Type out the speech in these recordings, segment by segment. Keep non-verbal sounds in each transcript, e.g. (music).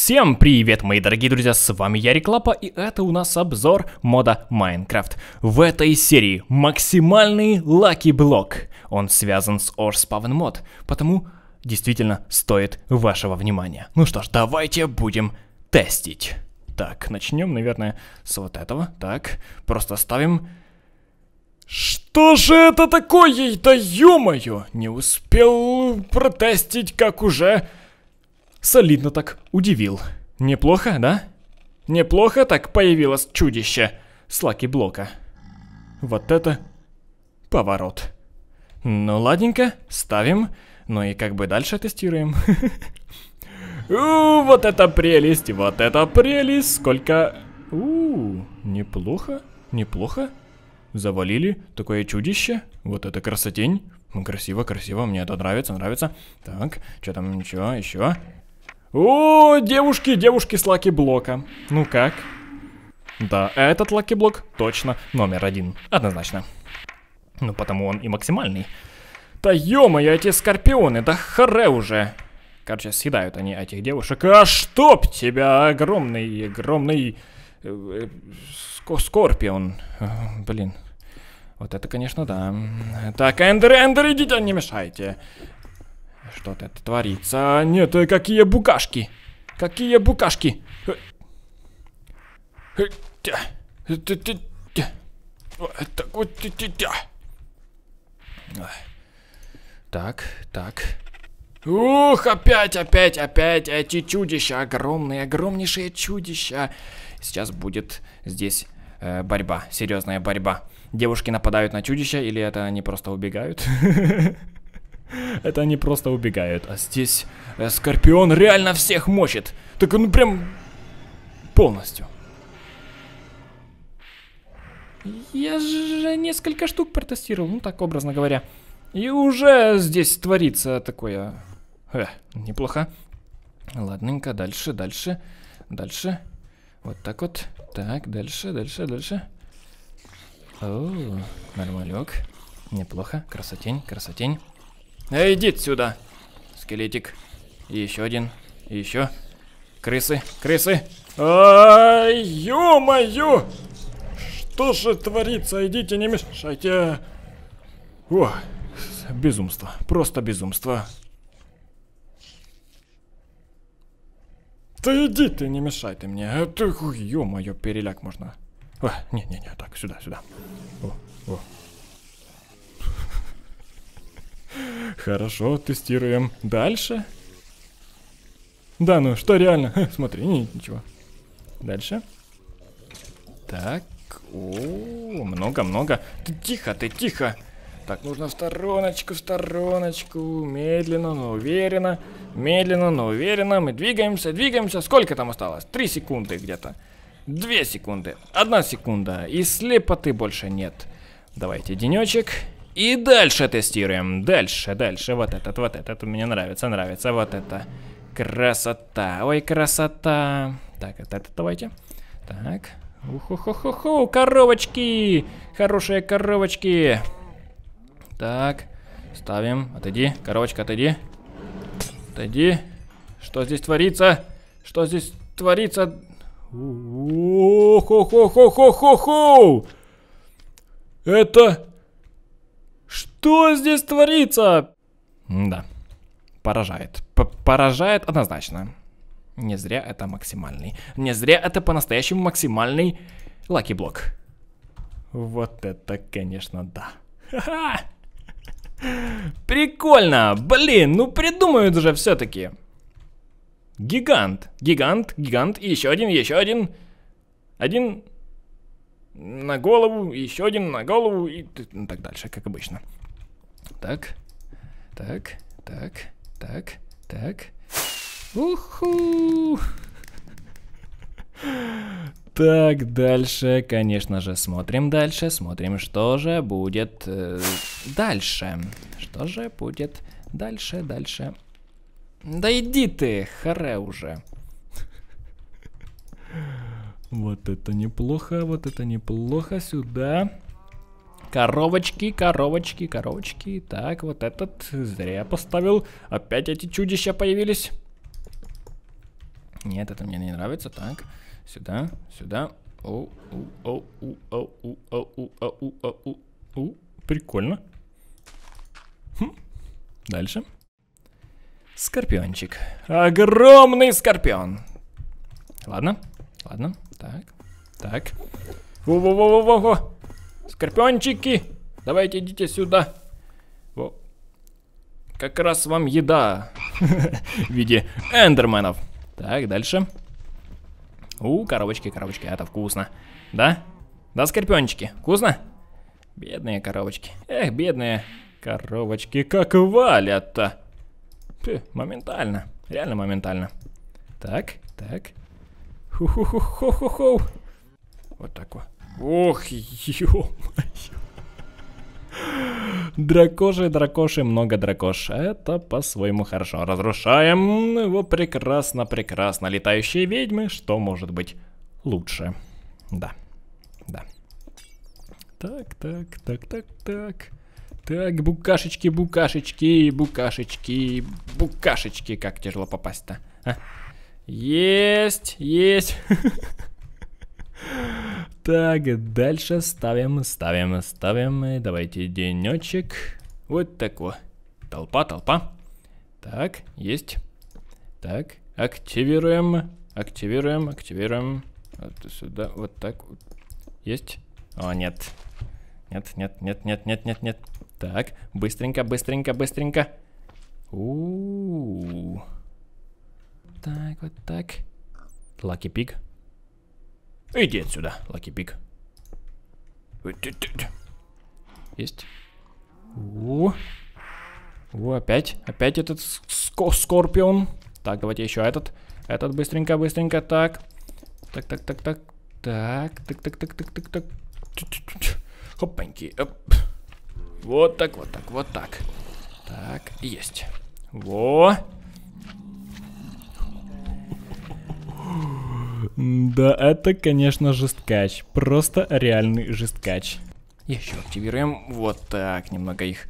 Всем привет, мои дорогие друзья, с вами я Реклапа, и это у нас обзор мода Майнкрафт. В этой серии максимальный лаки блок. Он связан с Ошспавен мод, потому действительно стоит вашего внимания. Ну что ж, давайте будем тестить. Так, начнем, наверное, с вот этого. Так, просто ставим... Что же это такое? Да ё -моё! Не успел протестить, как уже Солидно так удивил. Неплохо, да? Неплохо так появилось чудище. Слаки блока. Вот это поворот. Ну ладненько, ставим. Ну и как бы дальше тестируем. (laughs) У, вот это прелесть, вот это прелесть. Сколько... Ууу, неплохо, неплохо. Завалили такое чудище. Вот это красотень. Красиво, красиво, мне это нравится, нравится. Так, что там, ничего, еще. О, девушки, девушки с лаки-блока. Ну как? Да, этот лаки-блок точно номер один. Однозначно. Ну, потому он и максимальный. Да ё-моё, эти скорпионы, да харе уже. Короче, съедают они этих девушек. А чтоб тебя, огромный, огромный... Э, э, скорпион. Блин. Вот это, конечно, да. Так, Эндер, Эндер, идите, не мешайте. Что-то это творится. А, нет, э, какие букашки! Какие букашки! Э, э, так вот. Так, так. Ух, опять, опять, опять эти чудища. Огромные, огромнейшие чудища. Сейчас будет здесь э, борьба, серьезная борьба. Девушки нападают на чудища или это они просто убегают? (laughs) Это они просто убегают. А здесь э, Скорпион реально всех мочит. Так он прям полностью. Я же несколько штук протестировал, ну так образно говоря. И уже здесь творится такое... Э, неплохо. Ладненько, дальше, дальше, дальше. Вот так вот. Так, дальше, дальше, дальше. О, нормалек. Неплохо. Красотень, красотень. Эй, иди сюда. Скелетик. И еще один. И еще. Крысы, крысы. А -а Ё-моё! Что же творится? Идите, не мешайте. О, безумство. Просто безумство. Да иди ты, не мешай ты мне. А ты, ё-моё, переляк можно. О, не-не-не, так, сюда, сюда. Хорошо, тестируем. Дальше. Да, ну что реально? Ха, смотри, нет ничего. Дальше. Так. много-много. Ты тихо, ты тихо. Так, нужно в стороночку, в стороночку. Медленно, но уверенно. Медленно, но уверенно. Мы двигаемся, двигаемся. Сколько там осталось? Три секунды где-то. Две секунды. Одна секунда. И слепоты больше нет. Давайте денечек. И дальше тестируем. Дальше, дальше. Вот этот, вот этот. Мне нравится, нравится. Вот это. Красота. Ой, красота. Так, это, это давайте. Так. Уху-ху-ху-ху. Коровочки. Хорошие коровочки. Так. Ставим. Отойди. Коровочка, отойди. Отойди. Что здесь творится? Что здесь творится? Уху-ху-ху-ху-ху-ху. Это... Что здесь творится? Да, поражает. П поражает однозначно. Не зря это максимальный. Не зря это по-настоящему максимальный лаки-блок. Вот это, конечно, да. Ха-ха! Прикольно! Блин, ну придумают же все-таки. Гигант, гигант, гигант, и еще один, еще один. Один на голову, еще один на голову и ну так дальше, как обычно. Так, так, так, так, так. Уху! Так, дальше, конечно же, смотрим дальше, смотрим, что же будет э, дальше. Что же будет дальше, дальше. Да иди ты, харе уже. Вот это неплохо, вот это неплохо. Сюда. Коровочки, коровочки, коровочки. Так, вот этот зря поставил. Опять эти чудища появились. Нет, это мне не нравится. Так, сюда, сюда. О, у, о, у, о, у, о, у, о, у, о, у, у. Прикольно. Хм. Дальше. Скорпиончик. Огромный скорпион. Ладно, ладно. Так, так. Во, Во-во-во-во-во. Скорпиончики, давайте идите сюда. Во. Как раз вам еда в виде эндерменов. Так, дальше. У, коробочки, коробочки, это вкусно. Да? Да, скорпиончики, вкусно? Бедные коробочки. Эх, бедные коробочки, как валят-то. Моментально, реально моментально. Так, так. Ху-ху-ху-ху-ху-ху. Вот так вот. Ох, ё Дракоши, дракоши, много дракош. Это по-своему хорошо. Разрушаем его прекрасно, прекрасно. Летающие ведьмы, что может быть лучше? Да, да. Так, так, так, так, так. Так, букашечки, букашечки, букашечки, букашечки. Как тяжело попасть-то, а? Есть, есть. (laughs) Так, дальше ставим, ставим, ставим. Давайте денечек. Вот такой. Толпа, толпа. Так, есть. Так, активируем, активируем, активируем. Вот сюда, вот так. Есть. О, нет. Нет, нет, нет, нет, нет, нет, нет. Так, быстренько, быстренько, быстренько. Ууу. Так, вот так. Лаки пик. Иди отсюда, Лаки Пик. Есть. О, О опять. Опять этот ск Скорпион. Так, давайте еще этот. Этот быстренько, быстренько. Так. Так, так, так, так. Так, так, так, так, так, так, так. Хопаньки. Оп. Вот так, вот так, вот так. Так, есть. Во. Да, это, конечно, жесткач. Просто реальный жесткач. Еще активируем. Вот так, немного их,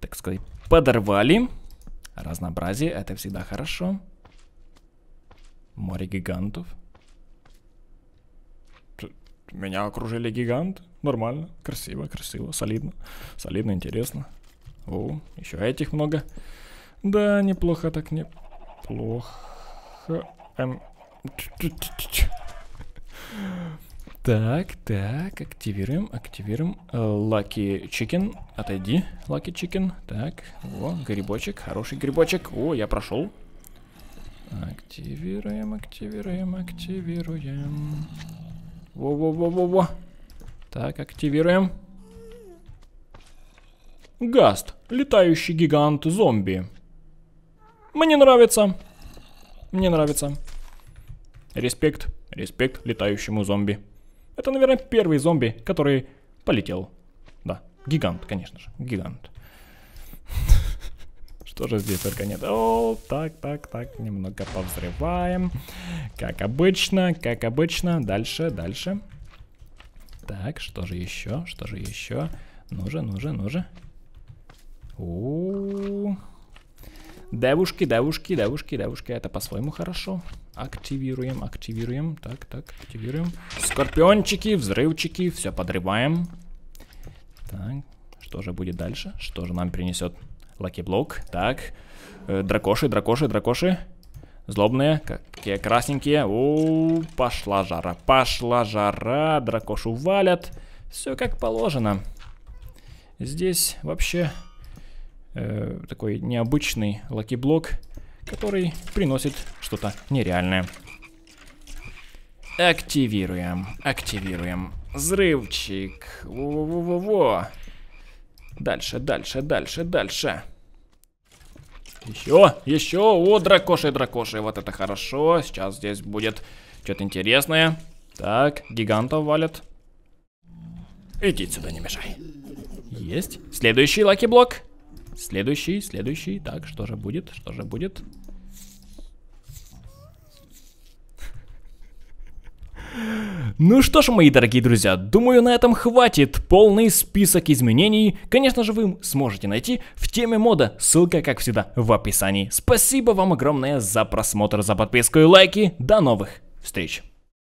так сказать, подорвали. Разнообразие, это всегда хорошо. Море гигантов. Меня окружили гигант, Нормально, красиво, красиво, солидно. Солидно, интересно. О, еще этих много. Да, неплохо так, неплохо. Эм, так, так, активируем, активируем. Э, лаки чикен, отойди, лаки чикен. Так, о, грибочек, хороший грибочек. О, я прошел. Активируем, активируем, активируем. Во-во-во-во-во. Так, активируем. Гаст, летающий гигант-зомби. Мне нравится. Мне нравится. Респект, респект летающему зомби. Это, наверное, первый зомби, который полетел. Да, гигант, конечно же, гигант. (laughs) Что же здесь только нет? О, так, так, так, немного повзрываем. Как обычно, как обычно. Дальше, дальше. Так, что же еще, что же еще? Ну же, ну же, ну же. Девушки, девушки, девушки, девушки, это по-своему хорошо. Активируем, активируем. Так, так, активируем. Скорпиончики, взрывчики, все подрываем. Так, что же будет дальше? Что же нам принесет Лаки Блок? Так, э, дракоши, дракоши, дракоши. Злобные, какие красненькие. О, пошла жара, пошла жара. Дракошу валят. Все как положено. Здесь вообще э, такой необычный лаки-блок который приносит что-то нереальное. Активируем, активируем. Взрывчик. Во-во-во-во. Дальше, дальше, дальше, дальше. Еще, еще. О, дракоши, дракоши. Вот это хорошо. Сейчас здесь будет что-то интересное. Так, гигантов валят. Иди сюда, не мешай. Есть. Следующий лаки-блок. Следующий, следующий. Так, что же будет? Что же будет? Ну что ж, мои дорогие друзья, думаю на этом хватит. Полный список изменений, конечно же, вы сможете найти в теме мода. Ссылка, как всегда, в описании. Спасибо вам огромное за просмотр, за подписку и лайки. До новых встреч!